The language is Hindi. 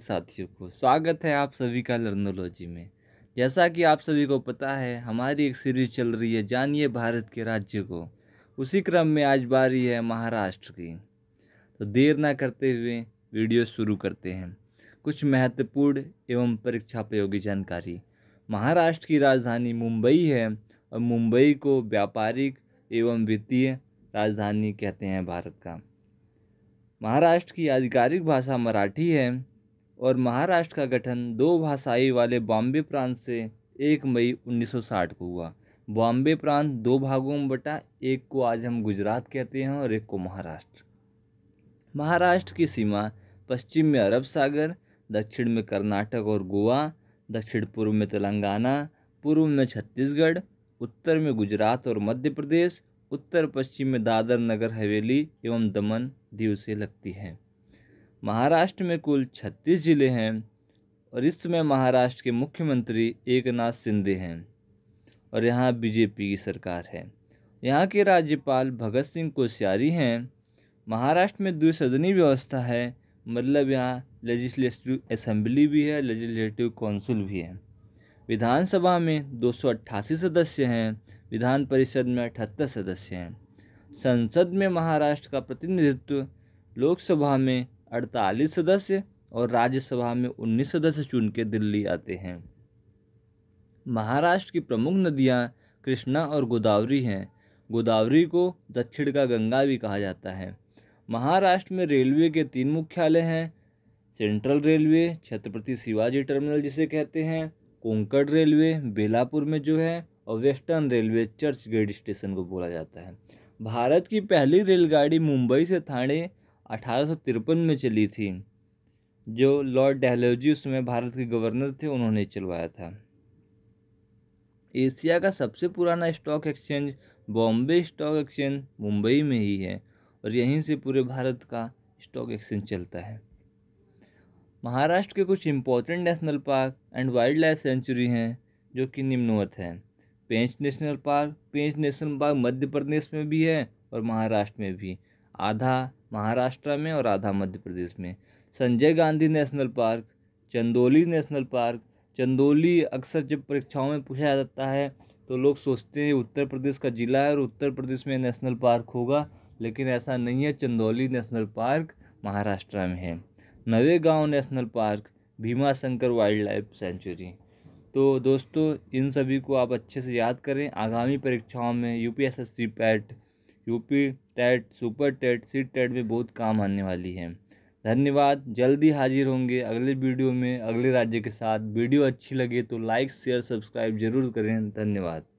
साथियों को स्वागत है आप सभी का लर्नोलॉजी में जैसा कि आप सभी को पता है हमारी एक सीरीज चल रही है जानिए भारत के राज्य को उसी क्रम में आज बारी है महाराष्ट्र की तो देर ना करते हुए वीडियो शुरू करते हैं कुछ महत्वपूर्ण एवं परीक्षा प्रयोगी जानकारी महाराष्ट्र की राजधानी मुंबई है और मुंबई को व्यापारिक एवं वित्तीय राजधानी कहते हैं भारत का महाराष्ट्र की आधिकारिक भाषा मराठी है और महाराष्ट्र का गठन दो भाषाई वाले बॉम्बे प्रांत से एक मई 1960 को हुआ बॉम्बे प्रांत दो भागों में बटा एक को आज हम गुजरात कहते हैं और एक को महाराष्ट्र महाराष्ट्र की सीमा पश्चिम में अरब सागर दक्षिण में कर्नाटक और गोवा दक्षिण पूर्व में तेलंगाना पूर्व में छत्तीसगढ़ उत्तर में गुजरात और मध्य प्रदेश उत्तर पश्चिम में दादर नगर हवेली एवं दमन दीव से लगती है महाराष्ट्र में कुल छत्तीस ज़िले हैं और इस समय महाराष्ट्र के मुख्यमंत्री एकनाथ शिंदे हैं और यहाँ बीजेपी की सरकार है यहाँ के राज्यपाल भगत सिंह कोश्यारी हैं महाराष्ट्र में द्विसदनी व्यवस्था है मतलब यहाँ लेजिस्लेटिव असम्बली भी है लेजिस्लेटिव काउंसिल भी है विधानसभा में दो सदस्य हैं विधान परिषद में अठहत्तर सदस्य हैं संसद में महाराष्ट्र का प्रतिनिधित्व लोकसभा में अड़तालीस सदस्य और राज्यसभा में उन्नीस सदस्य चुन के दिल्ली आते हैं महाराष्ट्र की प्रमुख नदियाँ कृष्णा और गोदावरी हैं गोदावरी को दक्षिण का गंगा भी कहा जाता है महाराष्ट्र में रेलवे के तीन मुख्यालय हैं central railway Chhatrapati Shivaji terminal जिसे कहते हैं कोंकण रेलवे बेलापुर में जो है और western railway Churchgate station को बोला जाता है भारत की पहली रेलगाड़ी मुंबई से थाने अठारह में चली थी जो लॉर्ड डहलोजी उस समय भारत के गवर्नर थे उन्होंने चलवाया था एशिया का सबसे पुराना stock exchange Bombay stock exchange Mumbai में ही है और यहीं से पूरे भारत का स्टॉक एक्सचेंज चलता है महाराष्ट्र के कुछ important national park and wildlife sanctuary हैं जो कि निम्नवत हैं Pench national park Pench national park Madhya Pradesh में भी है और महाराष्ट्र में भी आधा महाराष्ट्र में और आधा मध्य प्रदेश में Sanjay Gandhi national park Chandauli national park Chandauli अक्सर जब परीक्षाओं में पूछा जाता है तो लोग सोचते हैं उत्तर प्रदेश का ज़िला है और उत्तर प्रदेश में नेशनल पार्क होगा लेकिन ऐसा नहीं है चंदौली नेशनल पार्क महाराष्ट्र में है Navegaon national park Bhima Shankar wildlife sanctuary तो दोस्तों इन सभी को आप अच्छे से याद करें आगामी परीक्षाओं में U P S S C PET UP TET super TET CTET में बहुत काम आने वाली है धन्यवाद जल्दी हाजिर होंगे अगले वीडियो में अगले राज्य के साथ वीडियो अच्छी लगे तो लाइक शेयर सब्सक्राइब जरूर करें धन्यवाद